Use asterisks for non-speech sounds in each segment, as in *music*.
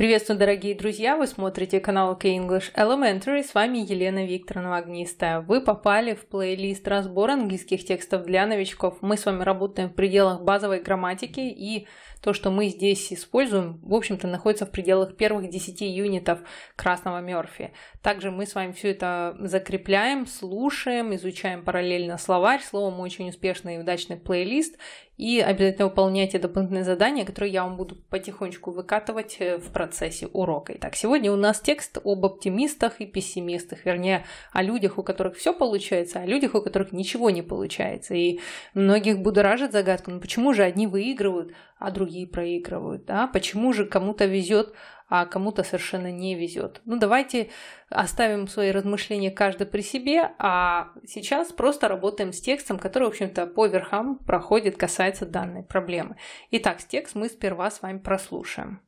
Приветствую, дорогие друзья! Вы смотрите канал K-English Elementary, с вами Елена Викторовна Огнистая. Вы попали в плейлист «Разбор английских текстов для новичков». Мы с вами работаем в пределах базовой грамматики, и то, что мы здесь используем, в общем-то, находится в пределах первых 10 юнитов Красного Мерфи. Также мы с вами все это закрепляем, слушаем, изучаем параллельно словарь. Словом, очень успешный и удачный плейлист. И обязательно выполняйте дополнительные задания, которые я вам буду потихонечку выкатывать э, в процессе урока. Итак, сегодня у нас текст об оптимистах и пессимистах, вернее, о людях, у которых все получается, а людях, у которых ничего не получается. И многих будоражит загадка, ну почему же одни выигрывают, а другие проигрывают, да? Почему же кому-то везет, а кому-то совершенно не везет. Ну давайте оставим свои размышления каждый при себе, а сейчас просто работаем с текстом, который, в общем-то, по верхам проходит, касается данной проблемы. Итак, текст мы сперва с вами прослушаем.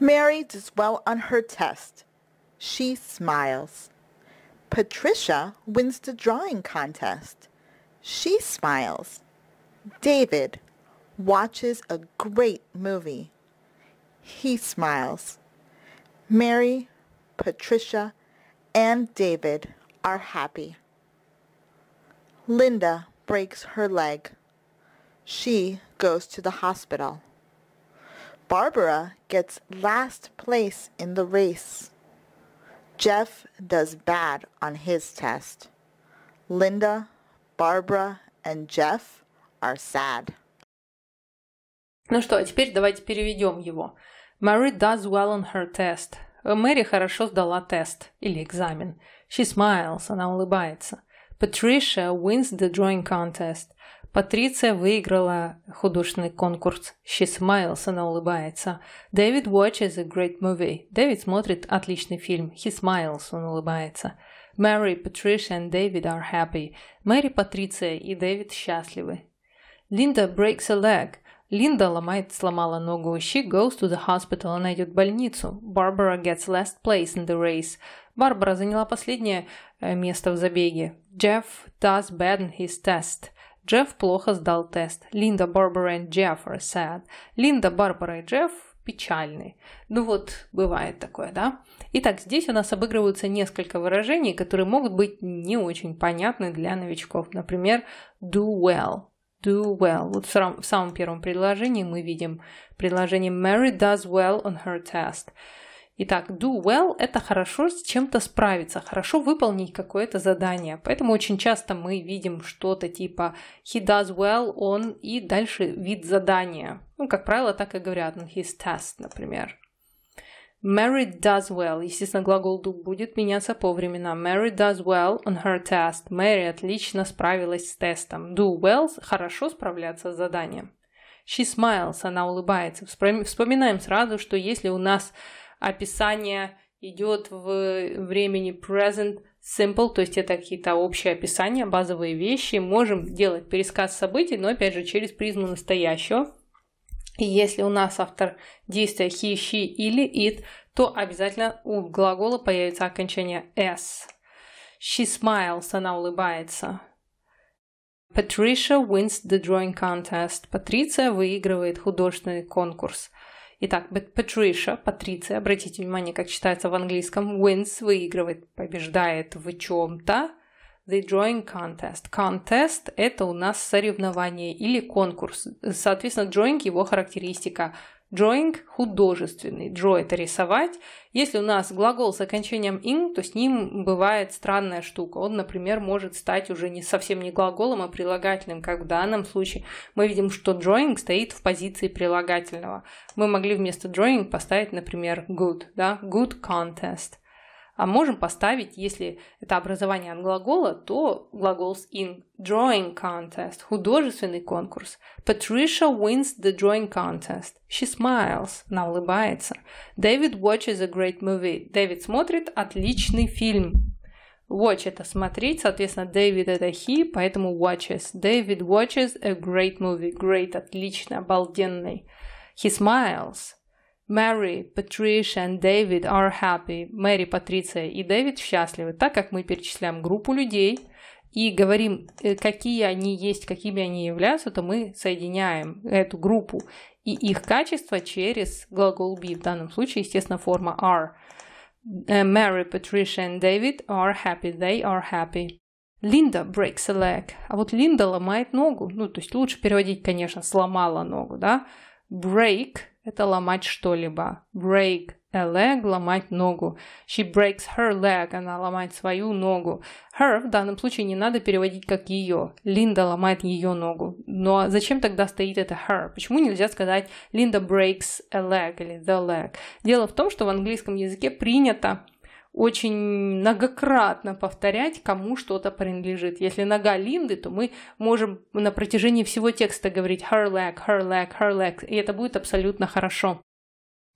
Mary does well on her test. She smiles. Patricia wins the drawing contest. She smiles. David watches a great movie. he smiles. Mary, Patricia, and David are happy. Linda breaks her leg. She goes to the hospital. Barbara gets last place in the race. Jeff does bad on his test. Linda, Barbara, and Jeff are sad. Ну что, а теперь давайте переведем его. Marie does well on her test. Мэри хорошо сдала тест или экзамен. She smiles, она улыбается. Patricia wins the drawing contest. Патриция выиграла художественный конкурс. She smiles, она улыбается. David watches a great movie. Дэвид смотрит отличный фильм. He smiles, он улыбается. Mary, Patricia and David are happy. Мэри, Патриция и Дэвид счастливы. Linda breaks a leg. Линда ломает, сломала ногу. She goes to the hospital. Она идет в больницу. Barbara gets last place in the race. Барбара заняла последнее э, место в забеге. Jeff does bad in his test. Джефф плохо сдал тест. Линда, Барбара и Джефф are sad. Линда, Барбара и Джефф печальны. Ну вот, бывает такое, да? Итак, здесь у нас обыгрываются несколько выражений, которые могут быть не очень понятны для новичков. Например, do well do well. Вот в самом первом предложении мы видим предложение Mary does well on her test. Итак, do well – это хорошо с чем-то справиться, хорошо выполнить какое-то задание. Поэтому очень часто мы видим что-то типа he does well on и дальше вид задания. Ну, как правило, так и говорят, ну, his test, например. Mary does well. Естественно, глагол do будет меняться по временам. Mary does well on her test. Mary отлично справилась с тестом. Do well – хорошо справляться с заданием. She smiles – она улыбается. Вспоминаем сразу, что если у нас описание идет в времени present simple, то есть это какие-то общие описания, базовые вещи. Можем делать пересказ событий, но опять же через призму настоящего. И если у нас автор действия he, she или it, то обязательно у глагола появится окончание s. She smiles, она улыбается. Patricia wins the drawing contest. Патриция выигрывает художественный конкурс. Итак, Патриша, Патриция, обратите внимание, как читается в английском, wins, выигрывает, побеждает в чем-то, The Drawing Contest. Contest – это у нас соревнование или конкурс. Соответственно, drawing – его характеристика. Drawing – художественный. Draw – это рисовать. Если у нас глагол с окончанием ing, то с ним бывает странная штука. Он, например, может стать уже не, совсем не глаголом, а прилагательным, как в данном случае. Мы видим, что drawing стоит в позиции прилагательного. Мы могли вместо drawing поставить, например, good. Да? Good contest – а можем поставить, если это образование от глагола, то глагол с in. Drawing contest. Художественный конкурс. Patricia wins the drawing contest. She smiles. Она улыбается. David watches a great movie. Дэвид смотрит отличный фильм. Watch – это смотреть, соответственно, David это he, поэтому watches. David watches a great movie. Great – отлично, обалденный. He smiles – Мэри, Патриша и Дэвид are happy. Мэри, Патриция и Дэвид счастливы. Так как мы перечисляем группу людей и говорим, э, какие они есть, какими они являются, то мы соединяем эту группу и их качество через глагол be. В данном случае, естественно, форма are. Mary, э, Patricia и David are happy. They are happy. Линда breaks a leg. А вот Линда ломает ногу. Ну, то есть лучше переводить, конечно, сломала ногу, да? Break это ломать что-либо. Break a leg – ломать ногу. She breaks her leg – она ломает свою ногу. Her в данном случае не надо переводить как ее. Линда ломает ее ногу. Но зачем тогда стоит это her? Почему нельзя сказать Linda breaks a leg или the leg? Дело в том, что в английском языке принято очень многократно повторять, кому что-то принадлежит. Если нога Линды, то мы можем на протяжении всего текста говорить her leg, her leg, her leg, и это будет абсолютно хорошо.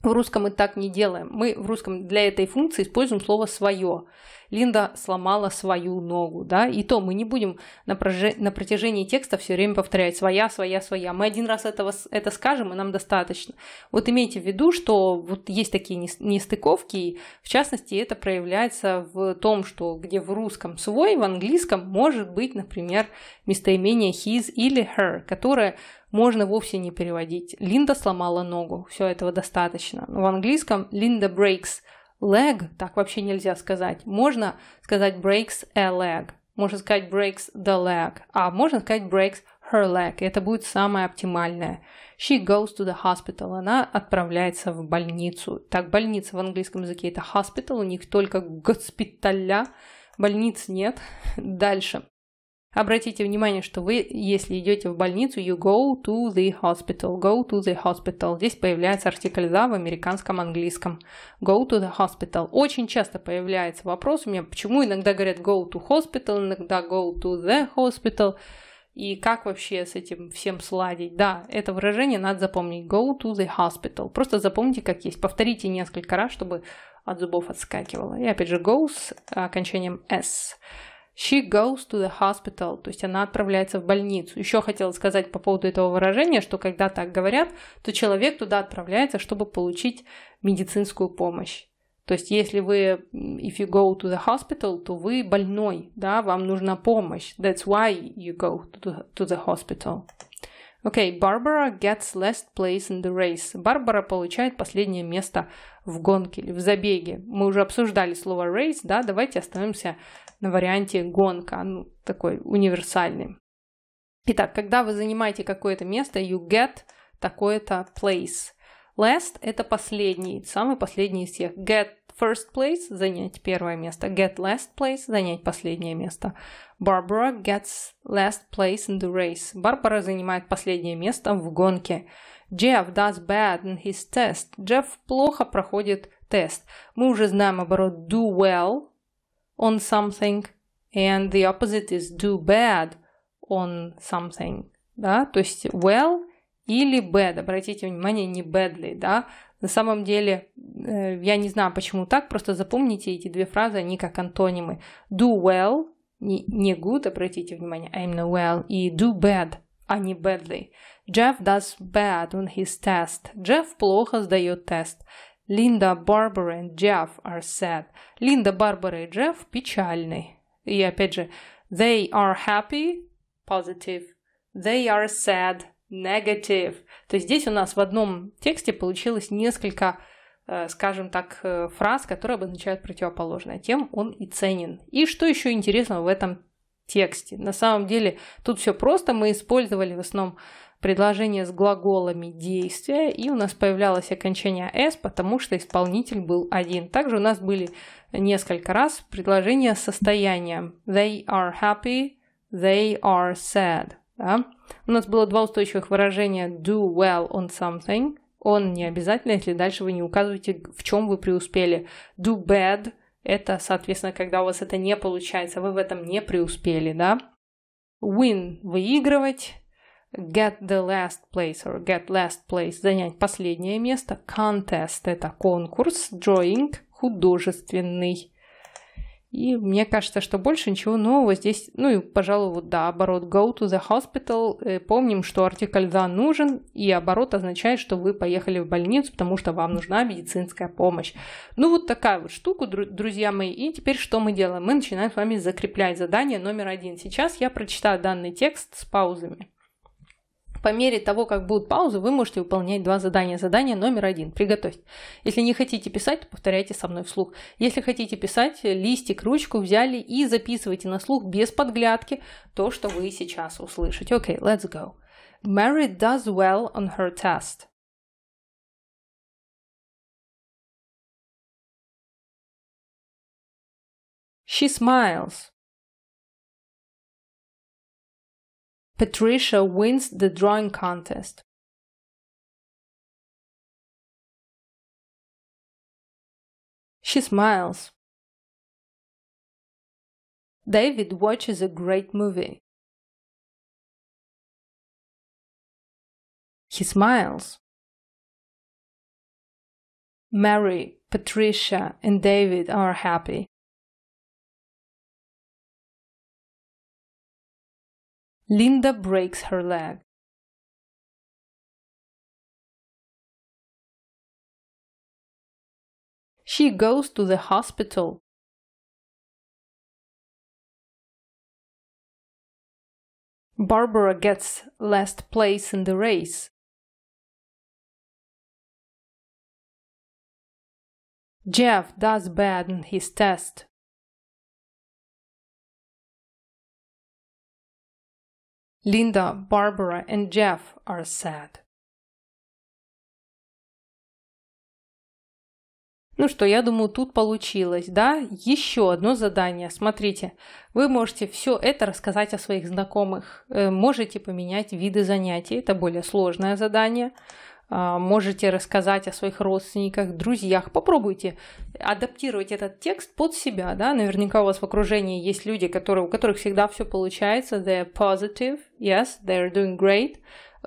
В русском мы так не делаем. Мы в русском для этой функции используем слово «свое». Линда сломала свою ногу, да, и то мы не будем на, проже... на протяжении текста все время повторять своя, своя, своя. Мы один раз этого, это скажем, и нам достаточно. Вот имейте в виду, что вот есть такие нестыковки, и в частности это проявляется в том, что где в русском свой, в английском может быть, например, местоимение his или her, которое можно вовсе не переводить. Линда сломала ногу, все этого достаточно. В английском Линда breaks – leg, так вообще нельзя сказать. Можно сказать breaks a leg, можно сказать breaks the leg, а можно сказать breaks her leg. Это будет самое оптимальное. She goes to the hospital. Она отправляется в больницу. Так, больница в английском языке это hospital, у них только госпиталя, больниц нет. *laughs* Дальше. Обратите внимание, что вы, если идете в больницу, you go to the hospital, go to the hospital. Здесь появляется артикль «за» в американском английском. Go to the hospital. Очень часто появляется вопрос у меня, почему иногда говорят go to hospital, иногда go to the hospital. И как вообще с этим всем сладить? Да, это выражение надо запомнить. Go to the hospital. Просто запомните, как есть. Повторите несколько раз, чтобы от зубов отскакивало. И опять же, go с окончанием s. She goes to the hospital, то есть она отправляется в больницу. Еще хотела сказать по поводу этого выражения, что когда так говорят, то человек туда отправляется, чтобы получить медицинскую помощь. То есть если вы, if you go to the hospital, то вы больной, да, вам нужна помощь. That's why you go to the hospital. Окей, okay, Barbara gets last place in the race. Барбара получает последнее место в гонке или в забеге. Мы уже обсуждали слово race, да, давайте остановимся на варианте гонка, ну, такой универсальный. Итак, когда вы занимаете какое-то место, you get такое-то place. Last – это последний, самый последний из всех. Get first place – занять первое место. Get last place – занять последнее место. Barbara gets last place in the race. Барбара занимает последнее место в гонке. Jeff does bad in his test. Джефф плохо проходит тест. Мы уже знаем оборот do well on something. And the opposite is do bad on something. Да? То есть well или bad. Обратите внимание, не badly, да? На самом деле, э, я не знаю, почему так, просто запомните эти две фразы, они как антонимы. Do well, не не good, обратите внимание, I'm not well, и do bad, а не badly. Jeff does bad on his test. Jeff плохо сдает тест. Линда, Барбара и Джефф are sad. Линда, Барбара и Джефф печальны. И опять же, they are happy, positive. They are sad, negative. То есть здесь у нас в одном тексте получилось несколько, э, скажем так, э, фраз, которые обозначают противоположное. Тем он и ценен. И что еще интересного в этом тексте? На самом деле тут все просто. Мы использовали в основном предложение с глаголами действия, и у нас появлялось окончание «с», потому что исполнитель был один. Также у нас были несколько раз предложения с состоянием «They are happy», «They are sad». Да? У нас было два устойчивых выражения do well on something. Он не обязательно, если дальше вы не указываете, в чем вы преуспели. Do bad – это, соответственно, когда у вас это не получается, вы в этом не преуспели, да? Win – выигрывать. Get the last place or get last place – занять последнее место. Contest – это конкурс. Drawing – художественный. И мне кажется, что больше ничего нового здесь, ну и, пожалуй, вот да, оборот go to the hospital. Э, помним, что артикль the нужен, и оборот означает, что вы поехали в больницу, потому что вам нужна медицинская помощь. Ну вот такая вот штука, друзья мои. И теперь что мы делаем? Мы начинаем с вами закреплять задание номер один. Сейчас я прочитаю данный текст с паузами. По мере того, как будут паузы, вы можете выполнять два задания. Задание номер один. Приготовьте. Если не хотите писать, то повторяйте со мной вслух. Если хотите писать, листик, ручку взяли и записывайте на слух без подглядки то, что вы сейчас услышите. Окей, okay, let's go. Mary does well on her test. She smiles. Patricia wins the drawing contest. She smiles. David watches a great movie. He smiles. Mary, Patricia, and David are happy. Linda breaks her leg. She goes to the hospital. Barbara gets last place in the race. Jeff does bad in his test. Linda, Barbara, and Jeff are sad. Ну что, я думаю, тут получилось, да? Еще одно задание. Смотрите, вы можете все это рассказать о своих знакомых. Э, можете поменять виды занятий, это более сложное задание. А, можете рассказать о своих родственниках, друзьях. Попробуйте адаптировать этот текст под себя. Да? Наверняка у вас в окружении есть люди, которые, у которых всегда все получается. They're positive, yes, they're doing great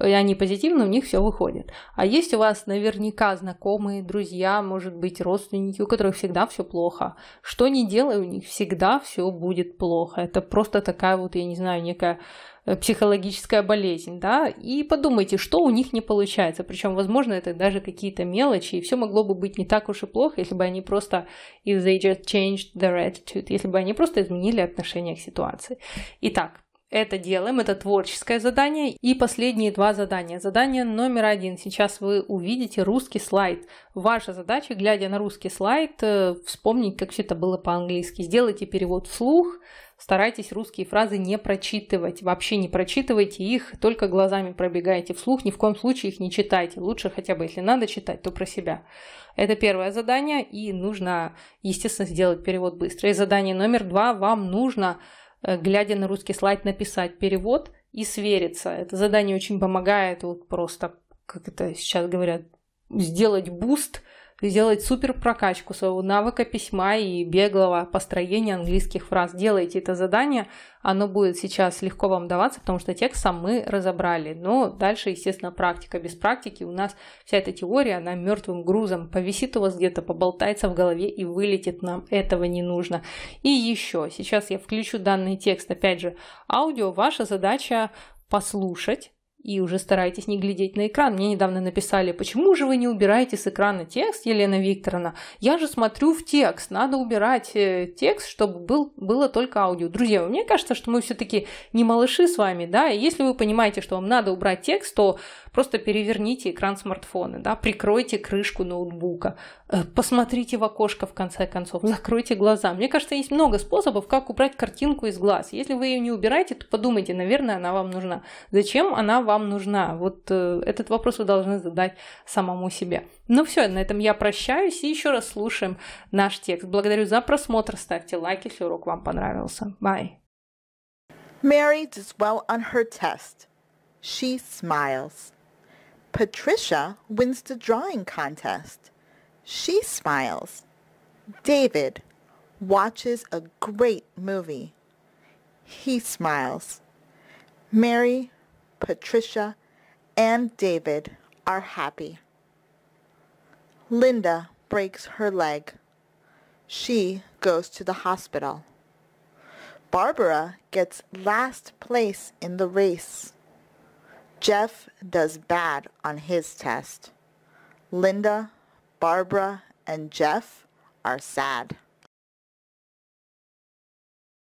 и они позитивны, у них все выходит. А есть у вас наверняка знакомые, друзья, может быть, родственники, у которых всегда все плохо. Что не делай, у них всегда все будет плохо. Это просто такая вот, я не знаю, некая э, психологическая болезнь, да, и подумайте, что у них не получается. Причем, возможно, это даже какие-то мелочи, и все могло бы быть не так уж и плохо, если бы они просто, if they just changed their attitude, если бы они просто изменили отношение к ситуации. Итак, это делаем, это творческое задание. И последние два задания. Задание номер один. Сейчас вы увидите русский слайд. Ваша задача, глядя на русский слайд, э, вспомнить, как все это было по-английски. Сделайте перевод вслух, старайтесь русские фразы не прочитывать. Вообще не прочитывайте их, только глазами пробегайте вслух, ни в коем случае их не читайте. Лучше хотя бы, если надо читать, то про себя. Это первое задание, и нужно, естественно, сделать перевод быстро. И задание номер два. Вам нужно Э, глядя на русский слайд, написать перевод и свериться. Это задание очень помогает вот просто, как это сейчас говорят, сделать буст – сделать супер прокачку своего навыка письма и беглого построения английских фраз. Делайте это задание, оно будет сейчас легко вам даваться, потому что текст сам мы разобрали. Но дальше, естественно, практика. Без практики у нас вся эта теория, она мертвым грузом повисит у вас где-то, поболтается в голове и вылетит нам. Этого не нужно. И еще, сейчас я включу данный текст, опять же, аудио. Ваша задача послушать и уже старайтесь не глядеть на экран. Мне недавно написали, почему же вы не убираете с экрана текст, Елена Викторовна? Я же смотрю в текст, надо убирать э, текст, чтобы был, было только аудио. Друзья, мне кажется, что мы все-таки не малыши с вами, да, и если вы понимаете, что вам надо убрать текст, то просто переверните экран смартфона, да, прикройте крышку ноутбука, э, посмотрите в окошко в конце концов, закройте глаза. Мне кажется, есть много способов, как убрать картинку из глаз. Если вы ее не убираете, то подумайте, наверное, она вам нужна. Зачем она вам вам нужна? Вот э, этот вопрос вы должны задать самому себе. Ну все, на этом я прощаюсь и еще раз слушаем наш текст. Благодарю за просмотр, ставьте лайк, если урок вам понравился. Bye. Mary does well on her test. She smiles. Patricia wins the drawing contest. She smiles. David watches a great movie. He smiles. Mary Patricia, and David are happy. Linda breaks her leg. She goes to the hospital. Barbara gets last place in the race. Jeff does bad on his test. Linda, Barbara, and Jeff are sad.